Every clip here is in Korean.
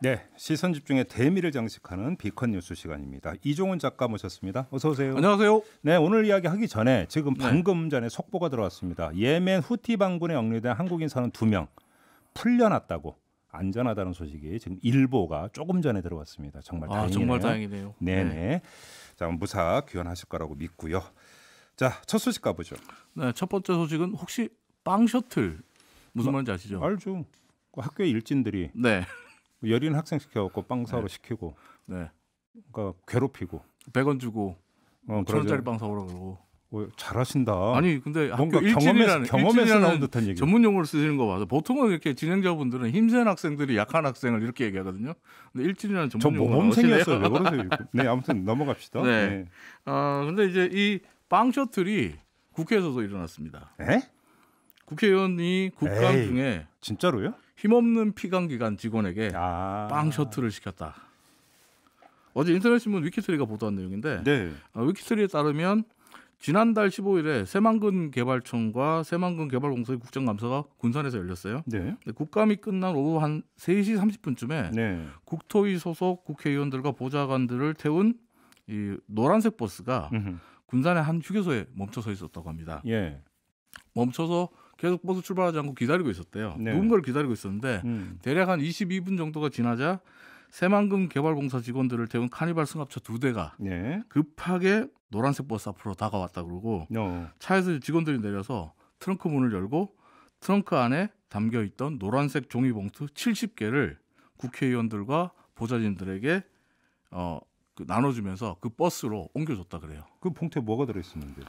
네, 시선 집중의 대미를 장식하는 비컨 뉴스 시간입니다. 이종훈 작가 모셨습니다. 어서 오세요. 안녕하세요. 네, 오늘 이야기하기 전에 지금 네. 방금 네. 전에 속보가 들어왔습니다. 예멘 후티 반군에 억류된 한국인 사는 두 명 풀려났다고 안전하다는 소식이 지금 일보가 조금 전에 들어왔습니다. 정말 아, 다행이네요. 정말 다행이네요. 네네. 네. 자, 무사 귀환하실 거라고 믿고요. 자, 첫 소식 가보죠. 네, 첫 번째 소식은 혹시 빵 셔틀 무슨 말인지 아시죠? 알죠. 학교 일진들이 네. 여린 뭐 학생 시켜갖고 빵 사러 네. 시키고, 네. 그러니까 괴롭히고, 100원 주고, 어, 천 원짜리 빵 사오라 그러고. 오, 어, 잘하신다. 아니 근데 뭔가 경험에서 경험에서 나온 듯한 얘기. 전문 용어를 쓰시는 거 봐서 보통은 이렇게 진행자분들은 힘센 학생들이 약한 학생을 이렇게 얘기하거든요. 근데 일진이라는 전문 용어. 모범생이었어요. 왜 그러세요? 네 아무튼 넘어갑시다. 네. 네. 어, 근데 이제 이빵 셔틀이 국회에서도 일어났습니다. 에? 국회의원이 국감 에이, 중에 진짜로요? 힘없는 피감기관 직원에게 아. 빵 셔틀을 시켰다. 어제 인터넷신문 위키트리가 보도한 내용인데 네. 어, 위키트리에 따르면 지난달 15일에 새만금 개발청과 새만금 개발공사의 국정감사가 군산에서 열렸어요. 네. 국감이 끝난 오후 한 3시 30분쯤에 네. 국토위 소속 국회의원들과 보좌관들을 태운 이 노란색 버스가 음흠. 군산의 한 휴게소에 멈춰서 있었다고 합니다. 예. 멈춰서 계속 버스 출발하지 않고 기다리고 있었대요. 네. 누군가를 기다리고 있었는데 음. 대략 한 22분 정도가 지나자 새만금 개발공사 직원들을 태운 카니발 승합차 두 대가 네. 급하게 노란색 버스 앞으로 다가왔다 그러고 어. 차에서 직원들이 내려서 트렁크 문을 열고 트렁크 안에 담겨 있던 노란색 종이 봉투 70개를 국회의원들과 보좌진들에게 어, 그 나눠주면서 그 버스로 옮겨줬다 그래요. 그 봉투에 뭐가 들어있었는데?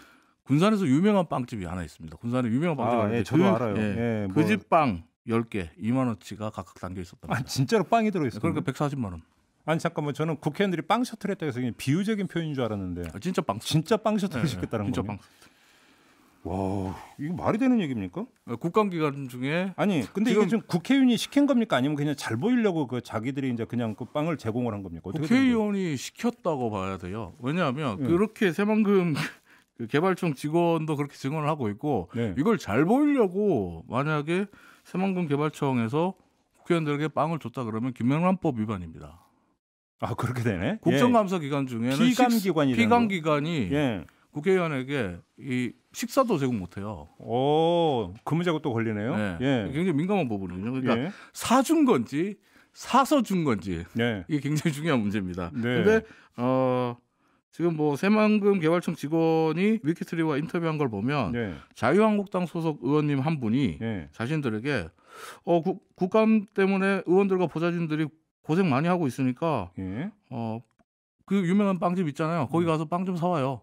군산에서 유명한 빵집이 하나 있습니다. 군산에 유명한 빵집이 아, 예, 저도 그, 알아요. 예, 예 뭐. 그집 빵 10개 2만 원치가 각각 담겨 있었다. 아, 진짜로 빵이 들어 있어요. 예, 그러니까 140만 원. 아니 잠깐만 저는 국회의원들이 빵 셔틀 했다 해서 그냥 비유적인 표현인 줄 알았는데. 아, 진짜 빵. 진짜 빵 예, 셔틀 시켰다는 네, 네, 거예요. 와, 이게 말이 되는 얘기입니까? 어, 국감기간 중에 아니, 근데 지금... 이게 지금 국회의원이 시킨 겁니까? 아니면 그냥 잘 보이려고 그 자기들이 이제 그냥 그 빵을 제공을 한 겁니까? 국회의원이 시켰다고 봐야 돼요. 왜냐하면 예. 그렇게 새만금 그 개발청 직원도 그렇게 증언을 하고 있고 네. 이걸 잘 보이려고 만약에 새만금 개발청에서 국회의원들에게 빵을 줬다 그러면 김영란법 위반입니다. 아 그렇게 되네. 예. 국정감사 기간 중에는 피감기관이 피감기관이 예. 국회의원에게 이 식사도 제공 못해요. 오 근무자고 그 또 걸리네요. 네. 예. 굉장히 민감한 부분이죠 그러니까 예. 사준 건지 사서 준 건지 예. 이게 굉장히 중요한 문제입니다. 네. 근데 어. 지금 뭐 새만금 개발청 직원이 위키트리와 인터뷰한 걸 보면 네. 자유한국당 소속 의원님 한 분이 네. 자신들에게 어 구, 국감 때문에 의원들과 보좌진들이 고생 많이 하고 있으니까 네. 예. 어그 유명한 빵집 있잖아요. 거기 음. 가서 빵 좀 사와요.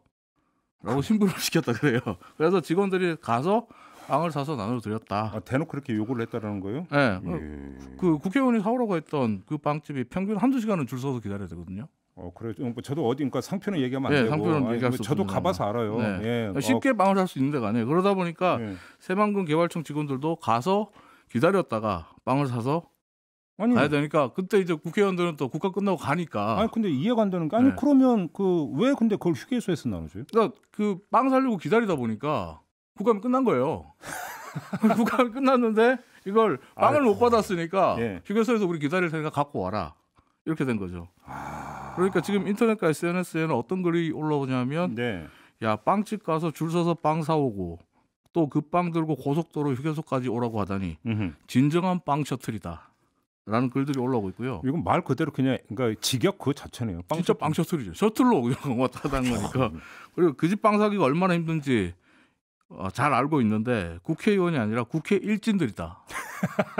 라고 신부를 아. 시켰다 그래요. 그래서 직원들이 가서 빵을 사서 나눠 드렸다. 아, 대놓고 그렇게 요구를 했다라는 거예요? 네. 예. 그 국회의원이 사오라고 했던 그 빵집이 평균 한두 시간은 줄 서서 기다려야 되거든요. 어 그래 뭐 저도 어디 그러니까 상표는 얘기하면 안 네, 되고 상표는 얘기할 뭐 수 저도 가봐서 알아요. 네. 예. 어. 쉽게 어. 빵을 살 수 있는 데가 아니에요. 그러다 보니까 예. 새만금 개발청 직원들도 가서 기다렸다가 빵을 사서 아니, 가야 되니까 그때 이제 국회의원들은 또 국가 끝나고 가니까. 아니 근데 이해가 안 되는 게 아니 네. 그러면 그 왜 근데 그걸 휴게소에서 나누죠? 그러니까 그빵 살려고 기다리다 보니까 국감이 끝난 거예요. 국감이 끝났는데 이걸 빵을 아, 못 받았으니까 예. 휴게소에서 우리 기다릴 테니까 갖고 와라. 이렇게 된 거죠. 아... 그러니까 지금 인터넷과 SNS에는 어떤 글이 올라오냐면 네. 야 빵집 가서 줄 서서 빵 사오고 또 그 빵 들고 고속도로 휴게소까지 오라고 하다니 음흠. 진정한 빵 셔틀이다. 라는 글들이 올라오고 있고요. 이건 말 그대로 그냥 그러니까 직역 그 자체네요. 빵 진짜 셔틀. 빵 셔틀이죠. 셔틀로 그냥 왔다 갔다 한 아. 거니까. 그리고 그 집 빵 사기가 얼마나 힘든지 어, 잘 알고 있는데 국회의원이 아니라 국회 일진들이다.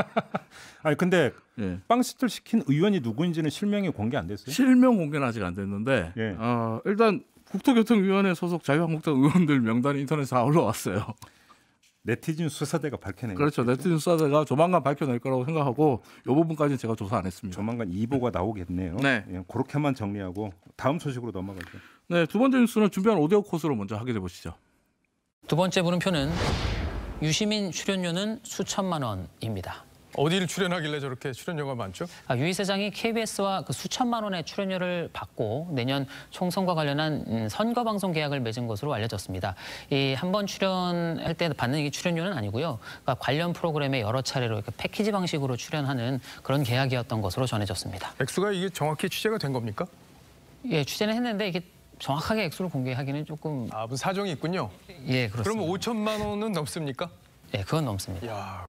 아니 근데 예. 빵스틀 시킨 의원이 누구인지는 실명이 공개 안 됐어요? 실명 공개는 아직 안 됐는데 예. 어, 일단 국토교통위원회 소속 자유한국당 의원들 명단이 인터넷에 다 올라왔어요. 네티즌 수사대가 밝혀내 그렇죠. 네티즌 수사대가 조만간 밝혀낼 거라고 생각하고 이 부분까지는 제가 조사 안 했습니다. 조만간 2보가 나오겠네요. 네. 예, 그렇게만 정리하고 다음 소식으로 넘어가죠. 네, 두 번째 뉴스는 준비한 오디오 코스로 먼저 하게 돼 보시죠. 두 번째 물음표는 유시민 출연료는 수천만 원입니다. 어디를 출연하길래 저렇게 출연료가 많죠? 아, 유 이사장이 KBS와 그 수천만 원의 출연료를 받고 내년 총선과 관련한 음, 선거 방송 계약을 맺은 것으로 알려졌습니다. 이 한 번 출연할 때 받는 이 출연료는 아니고요. 그러니까 관련 프로그램에 여러 차례로 패키지 방식으로 출연하는 그런 계약이었던 것으로 전해졌습니다. 액수가 이게 정확히 취재가 된 겁니까? 예, 취재는 했는데 이게 정확하게 액수를 공개하기는 조금 아, 무슨 사정이 있군요. 예, 그렇습니다. 그러 5천만 뭐 원은 넘습니까? 예, 그건 넘습니다. 야.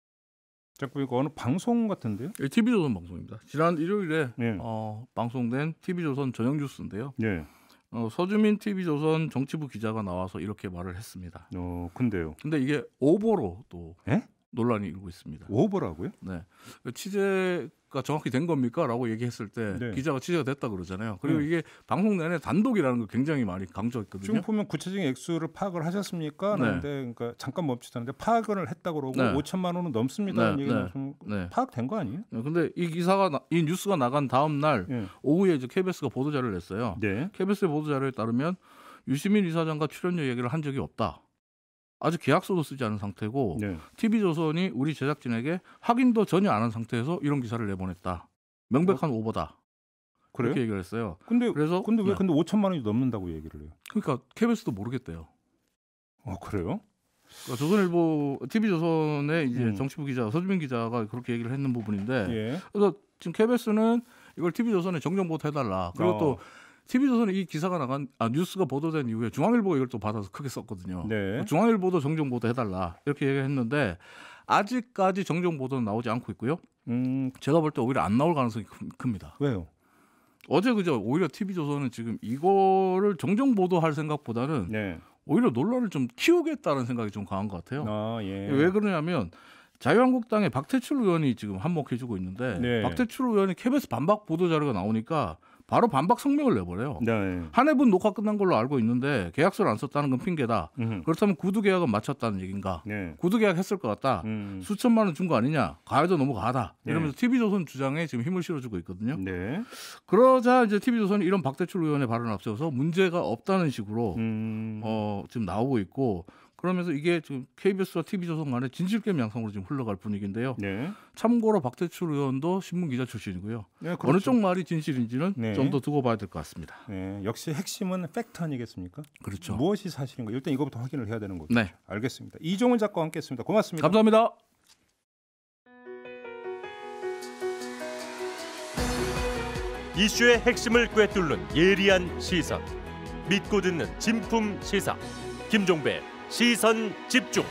자꾸 이거 어느 방송 같은데요? 예, TV조선 방송입니다. 지난 일요일에 예. 어, 방송된 TV조선 저녁 뉴스인데요. 예. 어, 서주민 TV조선 정치부 기자가 나와서 이렇게 말을 했습니다. 어, 근데요. 근데 이게 오보로 또 예? 논란이 일고 있습니다. 오버라고요? 네. 그러니까 취재가 정확히 된 겁니까? 라고 얘기했을 때 네. 기자가 취재가 됐다 그러잖아요. 그리고 네. 이게 방송 내내 단독이라는 걸 굉장히 많이 강조했거든요. 지금 보면 구체적인 액수를 파악을 하셨습니까? 네. 근데 그러니까 잠깐 멈추다는데 파악을 했다고 그러고 네. 5천만 원은 넘습니다. 네. 얘기는 네. 좀 네. 파악된 거 아니에요? 그런데이 네. 기사가 이 뉴스가 나간 다음 날 예. 오후에 이제 KBS가 보도자를 냈어요. 네. KBS의 보도자료에 따르면 유시민 이사장과 출연료 얘기를 한 적이 없다. 아직 계약서도 쓰지 않은 상태고 네. TV조선이 우리 제작진에게 확인도 전혀 안 한 상태에서 이런 기사를 내보냈다. 명백한 어? 오버다. 그래요? 그렇게 얘기를 했어요. 근데 그래서 근데 왜 네. 근데 5천만 원이 넘는다고 얘기를 해요? 그러니까 KBS도 모르겠대요. 아 그래요? 그러니까 조선일보 TV조선의 이제 음. 정치부 기자 서주민 기자가 그렇게 얘기를 했는 부분인데 예. 그래서 지금 KBS는 이걸 TV조선에 정정 보도해달라. 그리고 어. 또 TV조선에 이 기사가 나간 아 뉴스가 보도된 이후에 중앙일보가 이걸 또 받아서 크게 썼거든요. 네. 중앙일보도 정정 보도 해달라 이렇게 얘기했는데 아직까지 정정 보도는 나오지 않고 있고요. 음. 제가 볼 때 오히려 안 나올 가능성이 큽니다. 왜요? 어제 그저 오히려 TV조선은 지금 이거를 정정 보도할 생각보다는 네. 오히려 논란을 좀 키우겠다는 생각이 좀 강한 것 같아요. 아, 예. 왜 그러냐면 자유한국당의 박태출 의원이 지금 한몫해주고 있는데 네. 박태출 의원이 KBS 반박 보도 자료가 나오니까 바로 반박 성명을 내버려요. 네. 한해분 녹화 끝난 걸로 알고 있는데 계약서를 안 썼다는 건 핑계다. 음 그렇다면 구두 계약은 마쳤다는 얘기인가? 네. 구두 계약 했을 것 같다. 음. 수천만 원 준 거 아니냐? 가해도 너무 가하다. 네. 이러면서 네. TV조선 주장에 지금 힘을 실어주고 있거든요. 네. 그러자 이제 TV조선이 이런 박대출 의원의 발언을 앞세워서 문제가 없다는 식으로 음. 어, 지금 나오고 있고 그러면서 이게 지금 KBS와 TV조선 간의 진실게임 양상으로 지금 흘러갈 분위기인데요. 네. 참고로 박대출 의원도 신문기자 출신이고요. 네, 그렇죠. 어느 쪽 말이 진실인지는 네. 좀더 두고 봐야 될 것 같습니다. 네, 역시 핵심은 팩트 아니겠습니까? 그렇죠. 무엇이 사실인가 일단 이것부터 확인을 해야 되는 거죠. 네. 알겠습니다. 이종훈 작가와 함께했습니다. 고맙습니다. 감사합니다. 이슈의 핵심을 꿰뚫는 예리한 시선, 믿고 듣는 진품 시사. 김종배 시선 집중.